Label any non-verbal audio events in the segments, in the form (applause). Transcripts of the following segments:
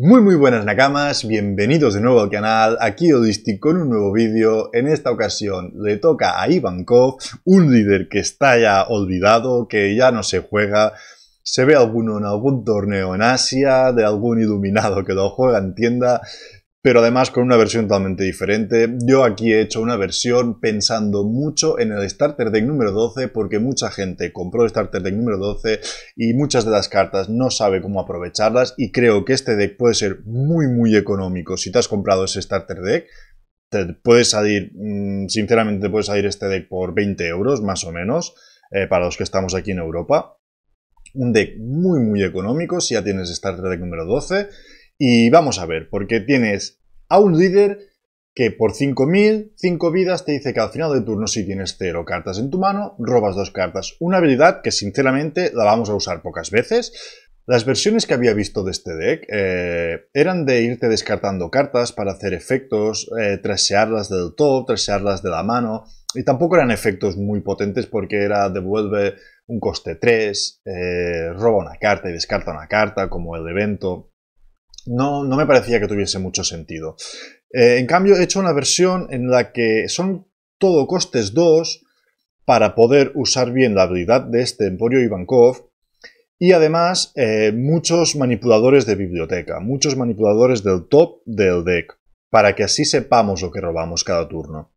Muy muy buenas nakamas, bienvenidos de nuevo al canal, aquí Odistic con un nuevo vídeo, en esta ocasión le toca a Ivankov, un líder que está ya olvidado, que ya no se juega, se ve alguno en algún torneo en Asia, de algún iluminado que lo juega en tienda, pero además con una versión totalmente diferente. Yo aquí he hecho una versión pensando mucho en el Starter Deck número 12 porque mucha gente compró el Starter Deck número 12 y muchas de las cartas no sabe cómo aprovecharlas y creo que este deck puede ser muy muy económico si te has comprado ese Starter Deck. Te puedes salir, mm, sinceramente, te puede salir este deck por 20 euros más o menos, eh, para los que estamos aquí en Europa. Un deck muy, muy económico si ya tienes Starter Deck número 12. Y vamos a ver, porque tienes a un líder que por 5.000, 5 vidas te dice que al final del turno si tienes 0 cartas en tu mano, robas dos cartas. Una habilidad que sinceramente la vamos a usar pocas veces. Las versiones que había visto de este deck eh, eran de irte descartando cartas para hacer efectos, eh, trasearlas del top, trasearlas de la mano, y tampoco eran efectos muy potentes porque era devuelve un coste 3, eh, roba una carta y descarta una carta como el evento no, me parecía que tuviese mucho sentido. Eh, en cambio, he hecho una versión en la que son todo costes 2 para poder usar bien la habilidad de este Emporio Ivankov y además eh, muchos manipuladores de biblioteca, muchos manipuladores del top del deck, para que así sepamos lo que robamos cada turno.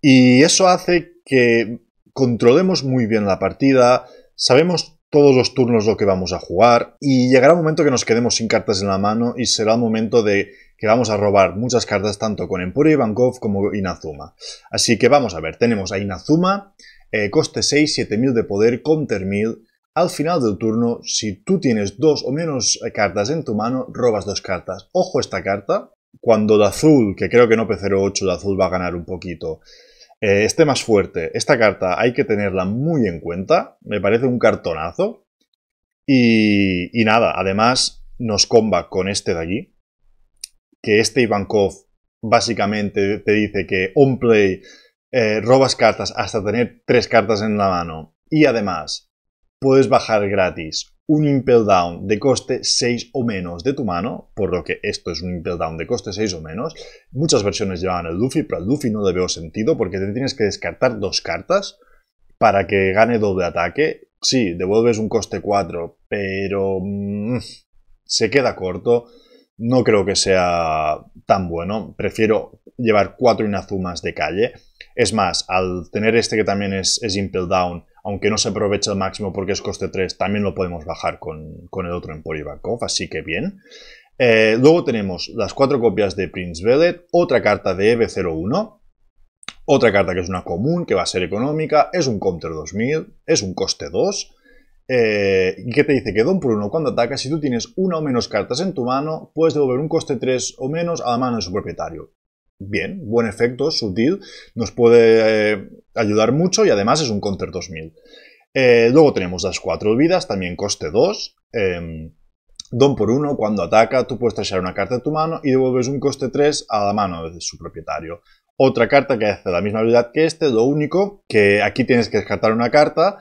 Y eso hace que controlemos muy bien la partida, sabemos todos los turnos lo que vamos a jugar y llegará un momento que nos quedemos sin cartas en la mano y será el momento de que vamos a robar muchas cartas tanto con Emporio Ivankov como Inazuma. Así que vamos a ver, tenemos a Inazuma, eh, coste 6, 7000 de poder, counter mil. Al final del turno, si tú tienes dos o menos cartas en tu mano, robas dos cartas. Ojo esta carta, cuando de azul, que creo que no P08 de azul va a ganar un poquito, eh, este más fuerte. Esta carta hay que tenerla muy en cuenta. Me parece un cartonazo. Y, nada, además nos comba con este de allí Que este Ivankov básicamente te dice que on play eh, robas cartas hasta tener tres cartas en la mano. Y además, puedes bajar gratis un impel down de coste 6 o menos de tu mano, por lo que esto es un impel down de coste 6 o menos. Muchas versiones llevan el Luffy, pero al Luffy no le veo sentido porque te tienes que descartar dos cartas para que gane doble ataque. Sí, devuelves un coste 4, pero mm, se queda corto. No creo que sea tan bueno. Prefiero llevar cuatro Inazumas de calle. Es más, al tener este que también es Impel Down, aunque no se aprovecha al máximo porque es coste 3, también lo podemos bajar con, el otro en Bankov, así que bien. Eh, luego tenemos las cuatro copias de Prince Velet, otra carta de EB01, otra carta que es una común, que va a ser económica, es un Counter 2000, es un coste 2, eh, y que te dice que don por uno cuando ataca, si tú tienes una o menos cartas en tu mano, puedes devolver un coste 3 o menos a la mano de su propietario bien, buen efecto, sutil, nos puede eh, ayudar mucho y además es un counter 2000. Eh, luego tenemos las cuatro vidas, también coste 2. Em, don por uno, cuando ataca, tú puedes traer una carta de tu mano y devuelves un coste 3 a la mano de su propietario. Otra carta que hace la misma habilidad que este, lo único que aquí tienes que descartar una carta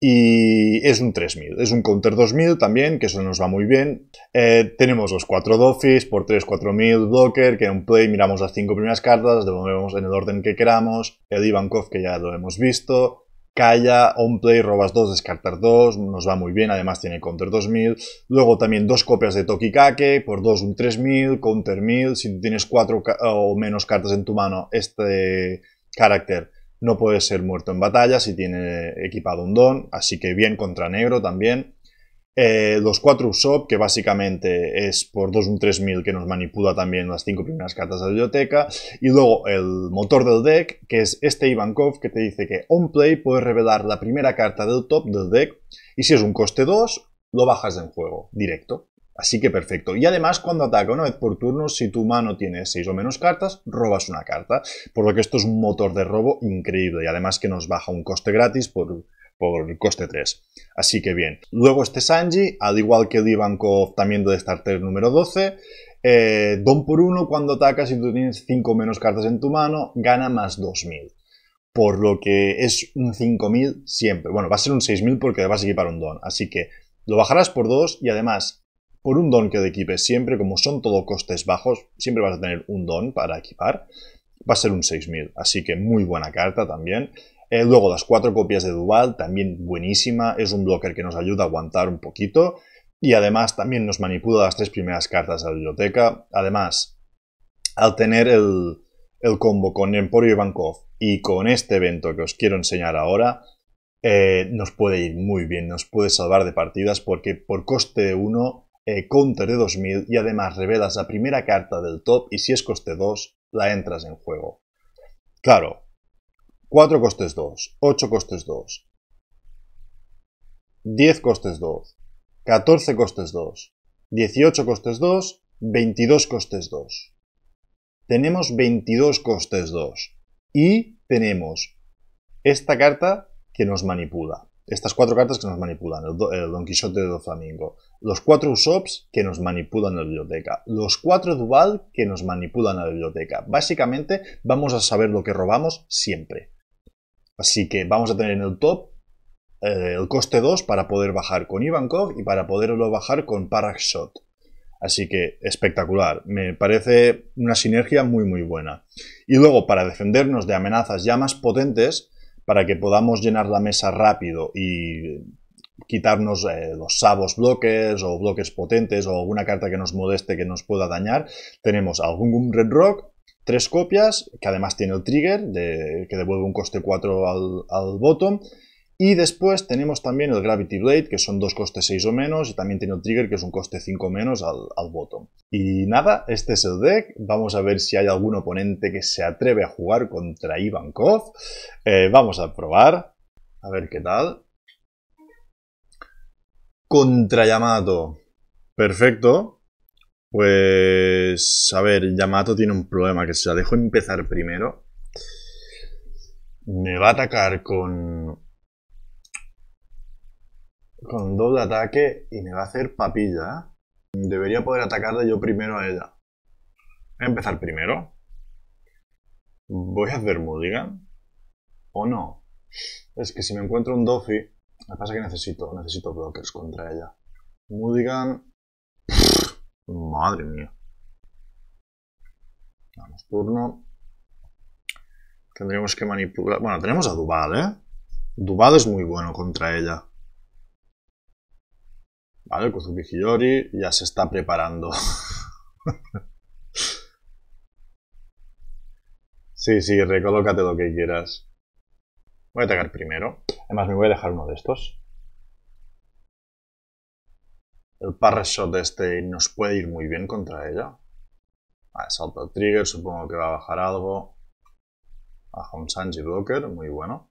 y es un 3000, es un counter 2000 también, que eso nos va muy bien. Eh, tenemos los 4 dofis por 3, 4000, blocker, que en play miramos las 5 primeras cartas, devolvemos en el orden que queramos. El Ivankov, que ya lo hemos visto. Kaya, on play, robas 2, descartar 2, nos va muy bien, además tiene counter 2000. Luego también dos copias de Tokikake, por 2 un 3000, counter 1000. Si tienes 4 o menos cartas en tu mano, este carácter no puede ser muerto en batalla si tiene equipado un don, así que bien contra negro también. Eh, los 4 Usopp, que básicamente es por 2 un 3000 que nos manipula también las 5 primeras cartas de la biblioteca. Y luego el motor del deck, que es este Ivankov que te dice que on play puedes revelar la primera carta del top del deck y si es un coste 2, lo bajas en juego, directo. Así que perfecto. Y además, cuando ataca una vez por turno, si tu mano tiene 6 o menos cartas, robas una carta. Por lo que esto es un motor de robo increíble. Y además que nos baja un coste gratis por, por coste 3. Así que bien. Luego este Sanji, al igual que el Ivankov, también de Starter número 12. Eh, don por uno, cuando atacas si tú tienes 5 o menos cartas en tu mano, gana más 2000 por lo que es un 5.000 siempre. Bueno, va a ser un 6.000 porque vas a equipar un don, así que lo bajarás por 2 y además por un don que de equipes siempre, como son todo costes bajos, siempre vas a tener un don para equipar, va a ser un 6000, así que muy buena carta también. Eh, luego las cuatro copias de Duval, también buenísima, es un blocker que nos ayuda a aguantar un poquito y además también nos manipula las tres primeras cartas de la biblioteca. Además, al tener el, combo con Emporio Ivankov y con este evento que os quiero enseñar ahora, eh, nos puede ir muy bien, nos puede salvar de partidas porque por coste 1 eh, counter de 2000 y además revelas la primera carta del top y si es coste 2, la entras en juego. Claro, 4 costes 2, 8 costes 2, 10 costes 2, 14 costes 2, 18 costes 2, 22 costes 2. Tenemos 22 costes 2 y tenemos esta carta que nos manipula. Estas cuatro cartas que nos manipulan, el, Don Quixote de Doflamingo. Flamingo, los cuatro Usops que nos manipulan la biblioteca, los cuatro Duval que nos manipulan la biblioteca. Básicamente vamos a saber lo que robamos siempre. Así que vamos a tener en el top eh, el coste 2 para poder bajar con Ivankov y para poderlo bajar con Parakshot. Así que espectacular, me parece una sinergia muy muy buena. Y luego para defendernos de amenazas ya más potentes, para que podamos llenar la mesa rápido y quitarnos eh, los sabos bloques o bloques potentes o alguna carta que nos modeste que nos pueda dañar, tenemos algún Red Rock, tres copias, que además tiene el trigger que devuelve un coste 4 al, al bottom, y después tenemos también el Gravity Blade, que son dos costes 6 o menos, y también tiene el Trigger, que es un coste 5 o menos al, al bottom. Y nada, este es el deck. Vamos a ver si hay algún oponente que se atreve a jugar contra Ivankov. Eh, vamos a probar, a ver qué tal. Contra Yamato. Perfecto, pues, a ver, Yamato tiene un problema, que se la dejo empezar primero. Me va a atacar con con doble ataque y me va a hacer papilla. ¿eh? Debería poder atacarle yo primero a ella. Voy a empezar primero. Voy a hacer Mudigan. ¿O no? Es que si me encuentro un Doffy, me pasa que necesito, necesito blockers contra ella. Mudigan. madre mía. Vamos, turno. Tendríamos que manipular... Bueno, tenemos a Duval, ¿eh? Duval es muy bueno contra ella. Vale, Kuzuki pues Hiyori ya se está preparando. sí, sí, recolócate lo que quieras. Voy a atacar primero. Además me voy a dejar uno de estos. El parry shot este nos puede ir muy bien contra ella. Vale, salto trigger, supongo que va a bajar algo. Baja un Sanji Blocker, muy bueno.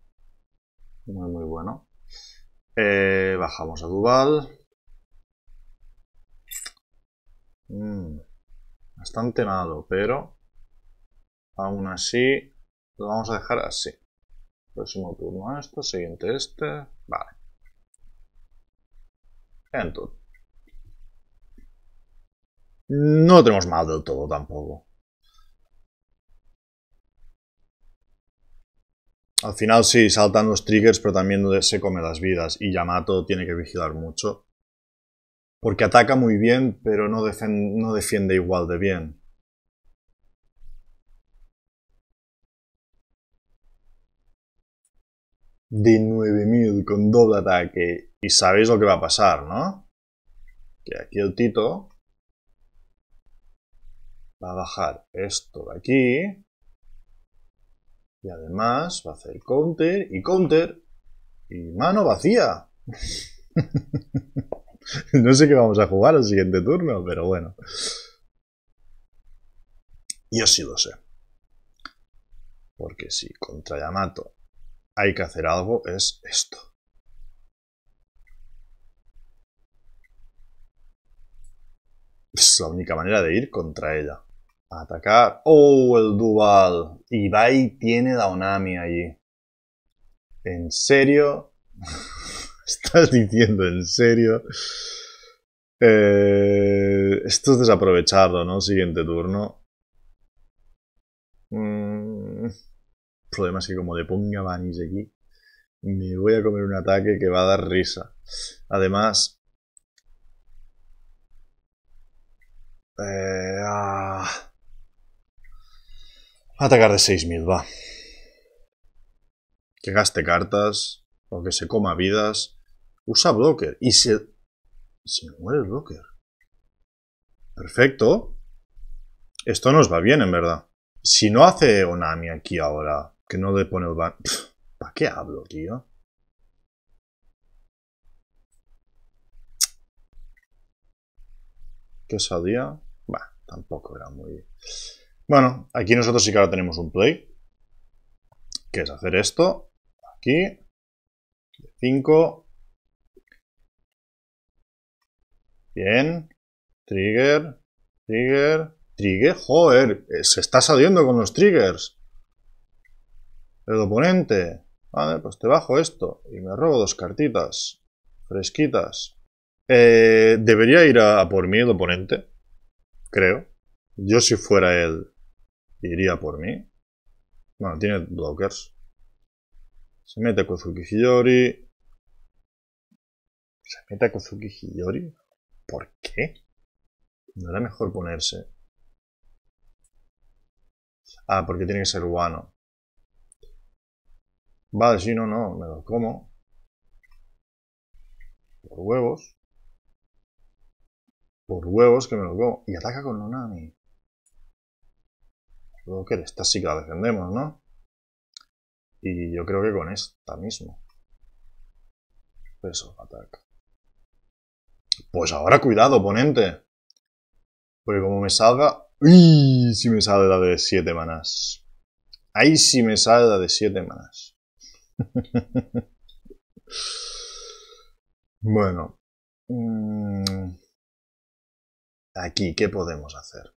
Muy, muy bueno. Eh, bajamos a Duval. Mm, bastante malo, pero aún así lo vamos a dejar así. Próximo turno esto, siguiente este, vale. Entonces. No tenemos mal del todo tampoco. Al final sí, saltan los triggers, pero también se come las vidas. Y Yamato tiene que vigilar mucho porque ataca muy bien, pero no, defiende igual de bien. De 9000 con doble ataque. Y sabéis lo que va a pasar, ¿no? Que aquí el Tito va a bajar esto de aquí. Y además va a hacer counter y counter y mano vacía. (laughs) (laughs) no sé qué vamos a jugar al siguiente turno, pero bueno. Yo sí lo sé. Porque si contra Yamato hay que hacer algo, es esto. Es la única manera de ir contra ella. atacar. ¡Oh, el Duval! Ibai tiene la Onami allí. ¿En serio? (laughs) ¿Estás diciendo en serio? Eh, esto es desaprovechado, ¿no? Siguiente turno. Mm, el problema es que como le ponga Vanis aquí, me voy a comer un ataque que va a dar risa. Además... Eh, ah, atacar de 6.000, va. Que gaste cartas, o que se coma vidas usa blocker y se, se muere el blocker. Perfecto. Esto nos va bien, en verdad. Si no hace Onami aquí ahora, que no le pone el ban... ¿Para qué hablo, tío? ¿Qué salía? Bueno, tampoco era muy... Bueno, aquí nosotros sí que ahora tenemos un play. Que es hacer esto. Aquí. 5. Bien. Trigger. Trigger. Trigger. Joder, se está saliendo con los triggers. El oponente. Vale, pues te bajo esto y me robo dos cartitas. Fresquitas. Eh, debería ir a, por mí el oponente. Creo. Yo si fuera él, iría por mí. Bueno, tiene blockers. Se mete Kozuki Hiyori. Se mete a Kozuki ¿Por qué? ¿No era mejor ponerse? Ah, porque tiene que ser guano. Vale, si no, no, me lo como. Por huevos. Por huevos que me lo como. Y ataca con Nonami. luego que esta sí que la defendemos, ¿no? Y yo creo que con esta mismo. Eso, ataca. Pues ahora cuidado, oponente. Porque como me salga... ¡Uy! Si me sale la de 7 manas, Ahí si me sale de 7 manas. (laughs) bueno. Mm, aquí, ¿qué podemos hacer?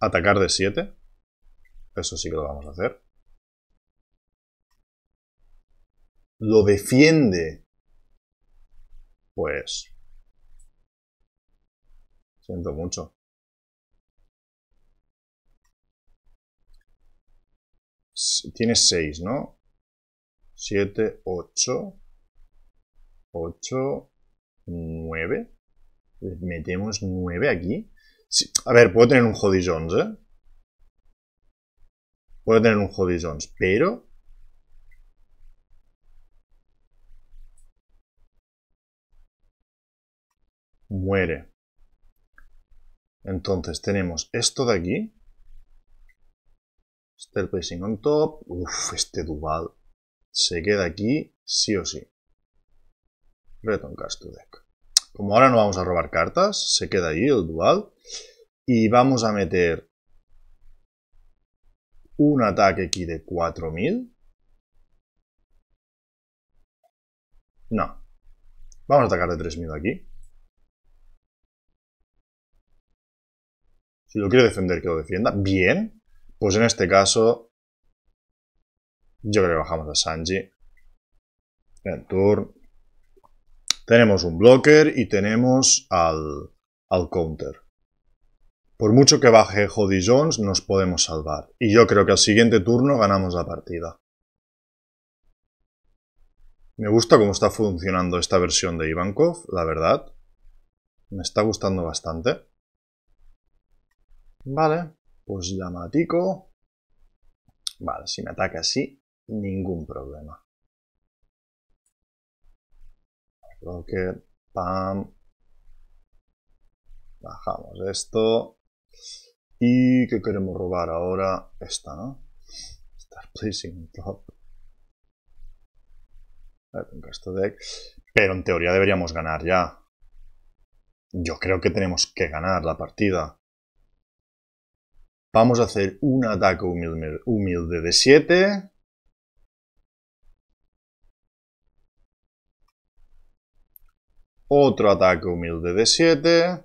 Atacar de 7. Eso sí que lo vamos a hacer. Lo defiende pues... Siento mucho. Tienes 6, ¿no? 7, 8, 8, 9. Metemos 9 aquí. A ver, puedo tener un Jody Jones, ¿eh? Puedo tener un Jody Jones, pero muere. Entonces tenemos esto de aquí. Stair placing on top. Uf, este dual. se queda aquí sí o sí. Return cards to deck. Como ahora no vamos a robar cartas, se queda ahí el Dual. Y vamos a meter un ataque aquí de 4000. No. Vamos a atacar de 3000 aquí. lo quiero defender, que lo defienda. Bien. Pues en este caso, yo creo que bajamos a Sanji. En turn. Tenemos un blocker y tenemos al, al counter. Por mucho que baje Jody Jones, nos podemos salvar. Y yo creo que al siguiente turno ganamos la partida. Me gusta cómo está funcionando esta versión de Ivankov, la verdad. Me está gustando bastante. Vale, pues llamatico. Vale, si me ataca así, ningún problema. Rocket, pam. Bajamos esto. ¿Y qué queremos robar ahora? Esta, ¿no? Star placing top. deck. Pero en teoría deberíamos ganar ya. Yo creo que tenemos que ganar la partida. Vamos a hacer un ataque humilde, de siete. Otro ataque humilde de siete.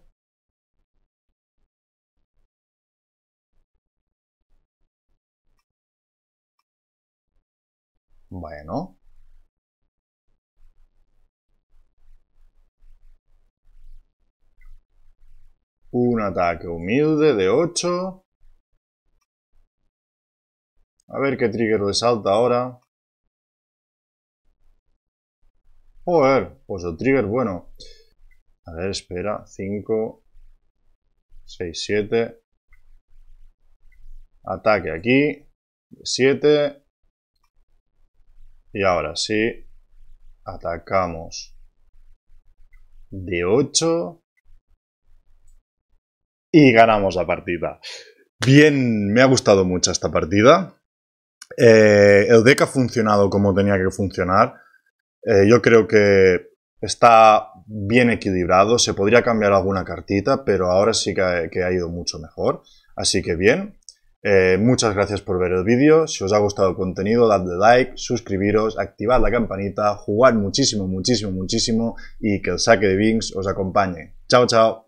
Bueno. Un ataque humilde de ocho. A ver qué trigger le salta ahora. Joder, pues el trigger bueno. A ver, espera. 5, 6, 7. Ataque aquí. 7. Y ahora sí. Atacamos. De 8. Y ganamos la partida. Bien, me ha gustado mucho esta partida. Eh, el deck ha funcionado como tenía que funcionar. Eh, yo creo que está bien equilibrado. Se podría cambiar alguna cartita, pero ahora sí que ha, ido mucho mejor. Así que bien. Eh, muchas gracias por ver el vídeo. Si os ha gustado el contenido, dadle like, suscribiros, activad la campanita, jugad muchísimo, muchísimo, muchísimo y que el saque de Bings os acompañe. Chao, chao.